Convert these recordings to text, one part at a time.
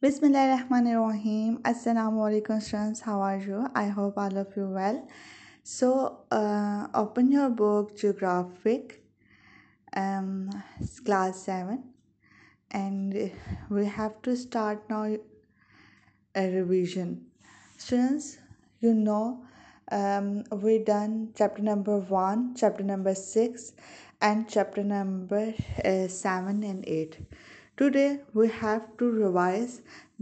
Bismillah ar-Rahman ar-Rahim. Assalamu alaikum students. How are you? I hope all of you well. So uh, open your book Geographic um, class 7 and we have to start now a revision. Students, you know um, we done chapter number 1, chapter number 6 and chapter number uh, 7 and 8. Today we have to revise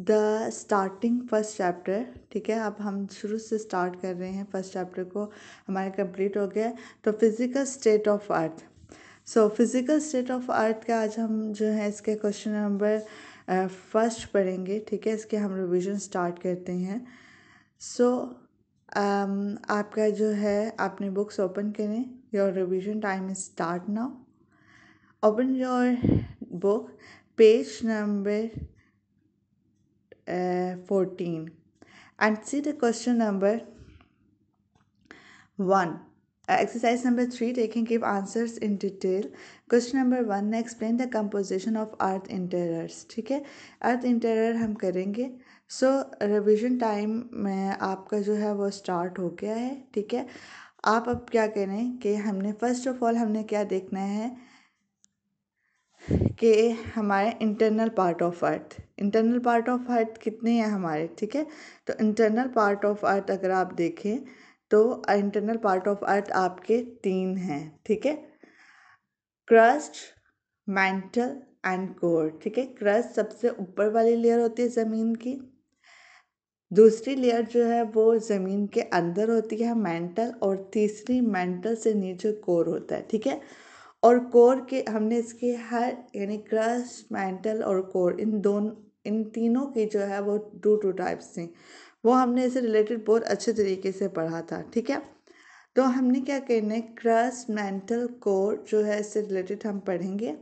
the starting first chapter ठीक है अब हम शुरू से start कर रहे हैं first chapter को हमारा कंप्लीट हो गया तो physical state of Earth so physical state of Earth का आज हम जो है इसके क्वेश्चन नंबर फर्स्ट पढ़ेंगे ठीक है इसके हम रिविज़न स्टार्ट करते हैं सो so, um, आपका जो है आपने बुक्स ओपन करें your revision time is start now open your book page number fourteen and see the question number one exercise number three taking give answers in detail question number one ने explain the composition of Earth interiors ठीक है अर्थ इंटेरर हम करेंगे सो revision time में आपका जो है वो स्टार्ट हो गया है ठीक है आप अब क्या करें कि हमने फर्स्ट ऑफ ऑल हमने क्या देखना है के हमारे internal part of Earth internal part of Earth कितने हैं हमारे ठीक है तो इंटरनल पार्ट ऑफ अर्थ अगर आप देखें तो इंटरनल पार्ट ऑफ अर्थ आपके तीन हैं ठीक है क्रस्ट मेंटल एंड कोर ठीक है क्रस्ट सबसे ऊपर वाली लेयर होती है ज़मीन की दूसरी लेयर जो है वो ज़मीन के अंदर होती है मेंटल और तीसरी मेंटल से नीचे कोर होता है ठीक है और कोर के हमने इसके हर यानी क्रस मैंटल और कोर इन दोनों इन तीनों की जो है वो टू टू टाइप्स थी वो हमने इसे रिलेटेड बहुत अच्छे तरीके से पढ़ा था ठीक है तो हमने क्या करना है क्रस मैंटल कोर जो है इससे रिलेटेड हम पढ़ेंगे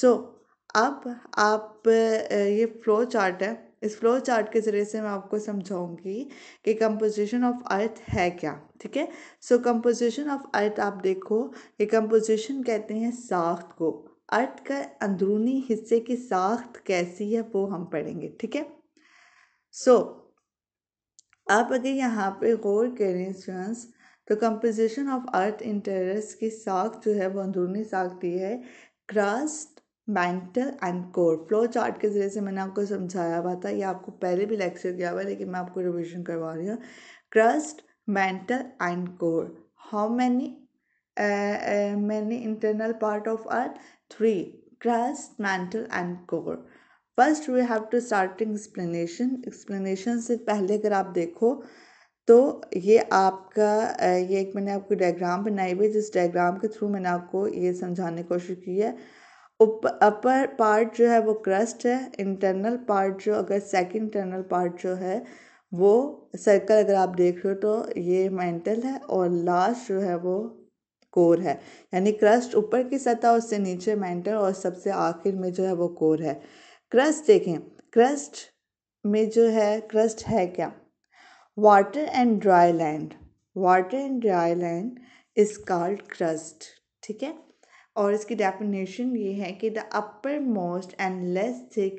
सो so, अब आप ये फ्लो चार्ट है इस फ्लो चार्ट के ज़रिए से मैं आपको समझाऊंगी कि कंपोजिशन ऑफ अर्थ है क्या ठीक है सो कंपोजिशन ऑफ अर्थ आप देखो ये कंपोजिशन कहते हैं साख्त को अर्थ का अंदरूनी हिस्से की साख्त कैसी है वो हम पढ़ेंगे ठीक है सो आप अगर यहाँ पे गौर करें स्टूडेंट्स तो कंपोजिशन ऑफ अर्थ इंटरेस्ट की साख जो है वो अंदरूनी साख दी है crust mantle and core flow chart के ज़रिए से मैंने आपको समझाया हुआ था ये आपको पहले भी लेक्चर किया हुआ है लेकिन मैं आपको रिविजन करवा रही हूँ crust mantle and core how many many internal part of Earth three crust mantle and core first we have to starting explanation explanation से पहले अगर आप देखो तो ये आपका ये एक मैंने आपको डायग्राम बनाई हुई जिस डायग्राम के थ्रू मैंने आपको ये समझाने की कोशिश की है उप अपर पार्ट जो है वो क्रस्ट है इंटरनल पार्ट जो अगर सेकंड इंटरनल पार्ट जो है वो सर्कल अगर आप देख रहे हो तो ये मेंटल है और लास्ट जो है वो कोर है यानी क्रस्ट ऊपर की सतह उससे नीचे मेंटल और सबसे आखिर में जो है वो कोर है क्रस्ट देखें क्रस्ट में जो है क्रस्ट है क्या water and dry land water and dry land is called crust ठीक है और इसकी डेफिनेशन ये है कि the uppermost and less thick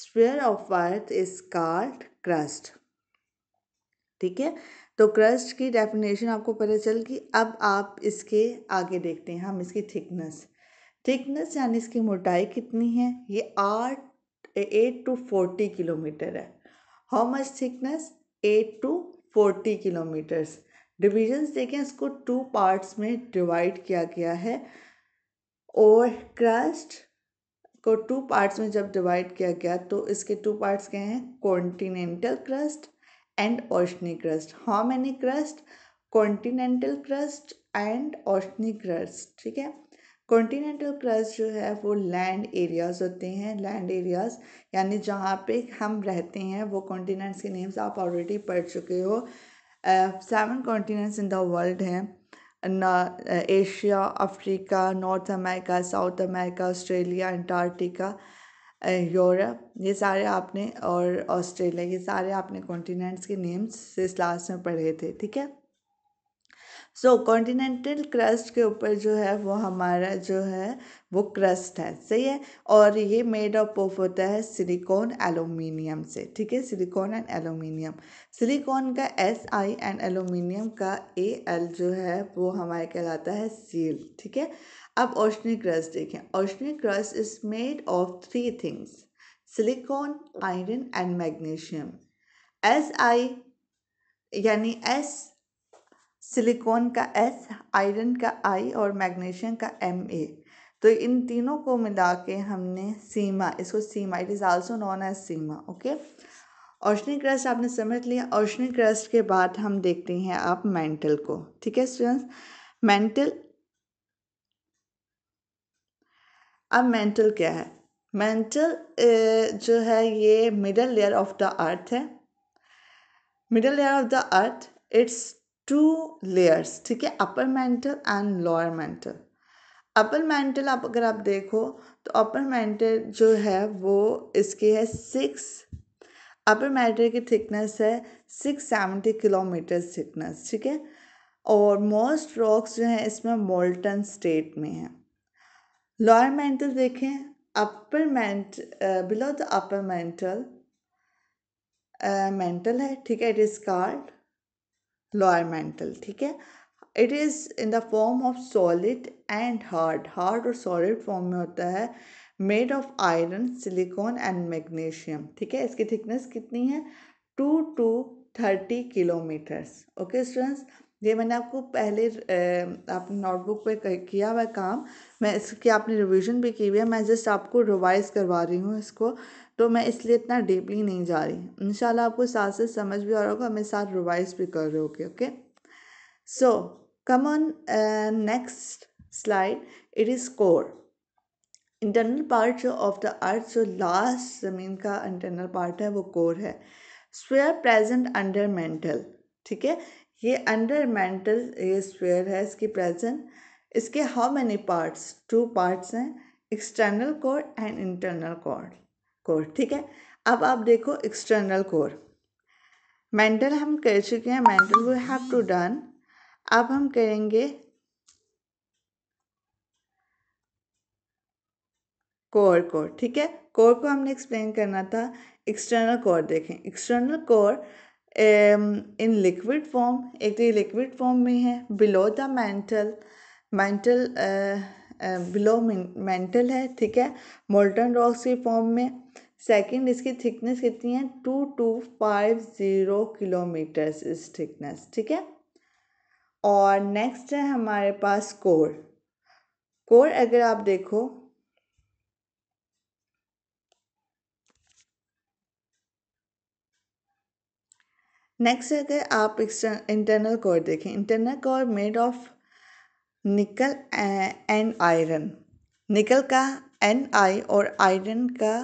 sphere of Earth is called crust ठीक है तो क्रस्ट की डेफिनेशन आपको पता चल कि अब आप इसके आगे देखते हैं हम इसकी थिकनेस थिकनेस यानी इसकी मोटाई कितनी है ये आठ एट टू फोर्टी किलोमीटर है how much thickness eight to forty kilometres divisions देखें इसको टू पार्ट्स में डिवाइड किया गया है और क्रस्ट को टू पार्ट्स में जब डिवाइड किया गया तो इसके टू पार्ट्स क्या हैं continental crust and oceanic crust how many crust continental crust and oceanic crust ठीक है कॉन्टिनेंटल क्रस्ट जो है वो लैंड एरियाज होते हैं लैंड एरियाज यानी जहाँ पे हम रहते हैं वो कॉन्टिनेंट्स के नेम्स आप ऑलरेडी पढ़ चुके हो seven continents in the world हैं Asia Africa North America South America Australia Antarctica Europe ये सारे आपने और ऑस्ट्रेलिया ये सारे आपने कॉन्टिनेंट्स के नेम्स इस क्लास में पढ़े थे ठीक है सो कॉन्टिनेंटल क्रस्ट के ऊपर जो है वो हमारा जो है वो क्रस्ट है सही है और ये मेड अप ऑफ होता है सिलिकॉन एलुमिनियम से ठीक है सिलिकॉन एंड एलुमिनियम सिलिकॉन का एस आई एंड एलुमिनियम का ए एल जो है वो हमारे कहलाता है सील ठीक है अब ओशनी क्रस्ट देखें oceanic crust is made of three things silicon iron and magnesium S I यानी एस सिलिकॉन का एस आयरन का आई और मैग्नीशियम का एम ए तो इन तीनों को मिला के हमने सीमा इसको sima it is also known as sima okay oceanic crust आपने समझ लिया औष्णिक क्रस्ट के बाद हम देखते हैं आप मेंटल को ठीक है स्टूडेंट्स मेंटल अब मेंटल क्या है मेंटल जो है ये middle layer of the Earth है middle layer of the Earth it's two layers ठीक है upper mantle and lower mantle upper mantle आप अगर आप देखो तो अपर मेंटल जो है वो इसकी है सिक्स अपर मेंटल की थिकनेस है सिक्स सेवेंटी किलोमीटर थिकनेस ठीक है और मोस्ट रॉक्स जो हैं इसमें मोल्टन स्टेट में है लोअर मेंटल देखें upper mantle below the upper mantle mantle है ठीक है इट इज़ कार्ड लॉयमेंटल ठीक है it is in the form of solid and hard hard और सॉलिड फॉर्म में होता है made of iron silicon and magnesium ठीक है इसकी थिकनेस कितनी है two two thirty kilometres okay students ये मैंने आपको पहले आप नोटबुक पे किया हुआ काम मैं इसकी आपने रिवीजन भी की हुई है मैं जस्ट आपको रिवाइज करवा रही हूँ इसको तो मैं इसलिए इतना डीपली नहीं जा रही इन आपको साथ से समझ भी आ रहा होगा मेरे साथ रिवाइज भी कर रहे होगे okay so come on next slide it is core internal part जो ऑफ द अर्थ जो लास्ट ज़मीन का इंटरनल पार्ट है वो कोर है स्वेयर प्रेजेंट अंडर मेंटल ठीक है ये अंडर मेंटल ये स्वेयर है इसकी प्रेजेंट इसके how many parts two parts हैं external core and internal core core ठीक है अब आप देखो एक्सटर्नल कोर मेंटल हम कर चुके हैं mantle we have to done अब हम करेंगे कोर कोर ठीक है कोर को हमने एक्सप्लेन करना था एक्सटर्नल कोर देखें external core in liquid form एक तो ये लिक्विड फॉर्म में है below the mantle mantle below mantle है ठीक है मोल्टन रॉक्स की फॉर्म में सेकंड इसकी थिकनेस कितनी है two two five zero kilometres इस थिकनेस ठीक है और नेक्स्ट है हमारे पास कोर कोर अगर आप देखो नेक्स्ट अगर आप इंटरनल कोर देखें internal core made of nickel and iron nickel का एन आई और आयरन का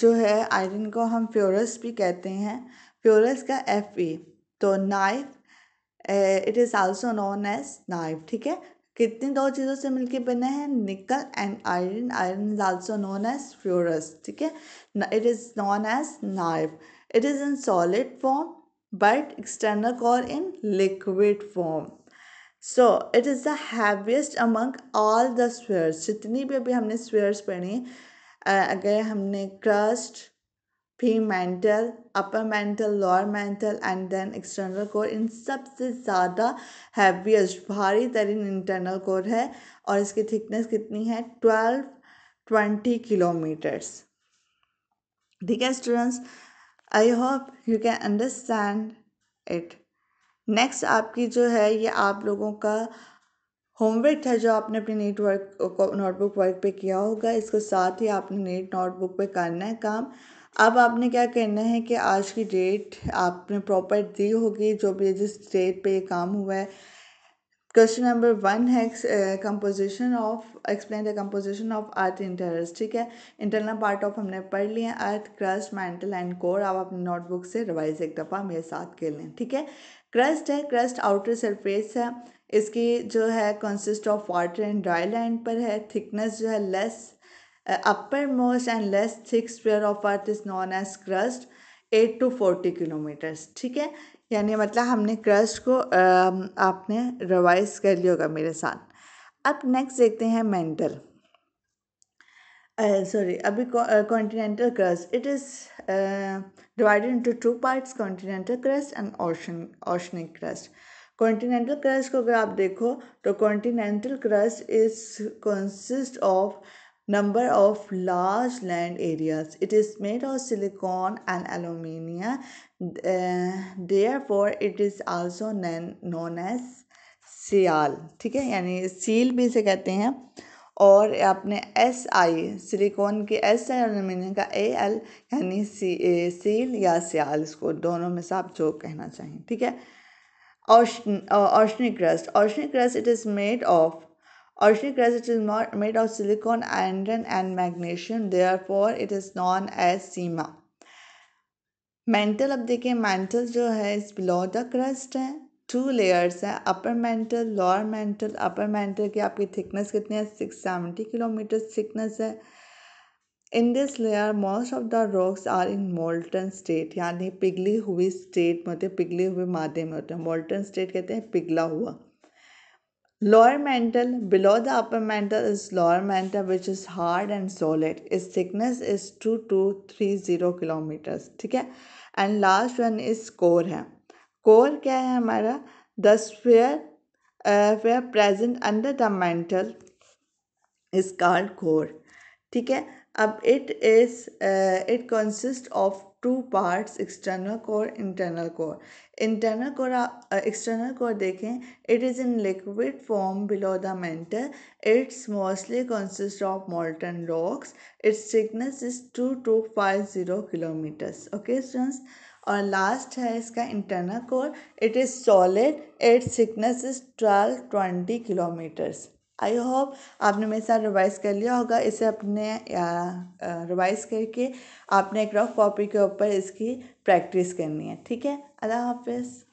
जो है आयरन को हम फ्योरस भी कहते हैं फ्योरस का एफ ई तो nife it is also known as nife ठीक है कितनी दो चीज़ों से मिलके बने हैं nickel and iron iron is also known as ferrous ठीक है it is known as nife it is in solid form but external core in liquid form so it is the heaviest among all the spheres जितनी भी अभी हमने spheres पढ़ी अगर हमने crust फी mantle upper mantle lower mantle and then external core इन सबसे ज़्यादा हैवीस्ट भारी तरीन इंटरनल कोर है और इसकी थिकनेस कितनी है ट्वेल्व ट्वेंटी किलोमीटर्स ठीक है students I hope you can understand it next आपकी जो है ये आप लोगों का होमवर्क था जो आपने अपनी नीट वर्क नोटबुक वर्क पे किया होगा इसके साथ ही आपने नीट नोटबुक पे करना है काम अब आपने क्या करना है कि आज की डेट आपने प्रॉपर दी होगी जो भी जिस डेट पे ये काम हुआ है क्वेश्चन नंबर वन है composition of explain the composition of Earth interiors ठीक है इंटरनल पार्ट ऑफ हमने पढ़ लिए Earth crust mantle and core आप अपनी नोटबुक से रिवाइज एक दफ़ा मेरे साथ कर लें ठीक है क्रस्ट है क्रस्ट आउटर सरफेस है इसकी जो है consist of water and dry land पर है थिकनेस जो है less uppermost and less thick sphere of Earth is known as crust eight to forty kilometres ठीक है यानी मतलब हमने क्रस्ट को um, आपने रिवाइज कर लिया होगा मेरे साथ अब नेक्स्ट देखते हैं मेंटल सॉरी अभी continental crust it is divided into two parts continental crust and ocean oceanic crust continental crust को अगर आप देखो तो continental crust is consist of number of large land areas it is made of silicon and alumina therefore it is also known as sial ठीक है यानी seal भी इसे कहते हैं और आपने एस आई सिलिकॉन के एस आई और एलुमिनियम का ए एल यानी सी ए सील या सियाल इसको दोनों में से आप जो कहना चाहिए ठीक है औष्णिक क्रस्ट औष्णिक crust it is made of it is made of silicon iron and magnesium therefore it is known as sima mantle अब देखिए मेंटल जो है इस बिलो द क्रस्ट है टू लेयर्स हैं upper mantle lower mantle upper mantle की आपकी thickness कितनी है सिक्स सेवेंटी किलोमीटर थिकनेस है in this layer most of the rocks are in molten state यानी पिघली हुई स्टेट में होते हैं पिघले हुए मादे में होते हैं मोल्टन स्टेट कहते हैं पिघला हुआ lower mantle below the upper mantle is lower mantle which is hard and solid is thickness is two two three zero kilometres ठीक है and last one is core है कोर क्या है हमारा the sphere where present under the mantle is called core ठीक है अब it is it consist of two parts external core internal core internal core external core देखें it is in liquid form below the mantle it's mostly consist of molten rocks it's thickness is two two five zero kilometres okay students और last है इसका internal core it is solid it thickness is twelve twenty kilometres I hope आपने मेरे साथ revise कर लिया होगा इसे अपने रिवाइज़ करके आपने एक रफ कॉपी के ऊपर इसकी प्रैक्टिस करनी है ठीक है अल्लाह हाफिज़